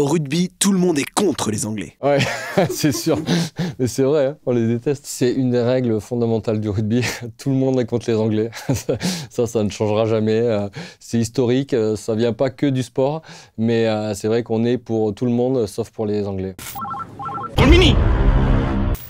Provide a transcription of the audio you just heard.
Au rugby, tout le monde est contre les Anglais. Ouais, c'est sûr. Mais c'est vrai, hein, on les déteste. C'est une des règles fondamentales du rugby. Tout le monde est contre les Anglais. ça, ça ne changera jamais. Euh, c'est historique. Euh, ça vient pas que du sport. Mais euh, c'est vrai qu'on est pour tout le monde, sauf pour les Anglais.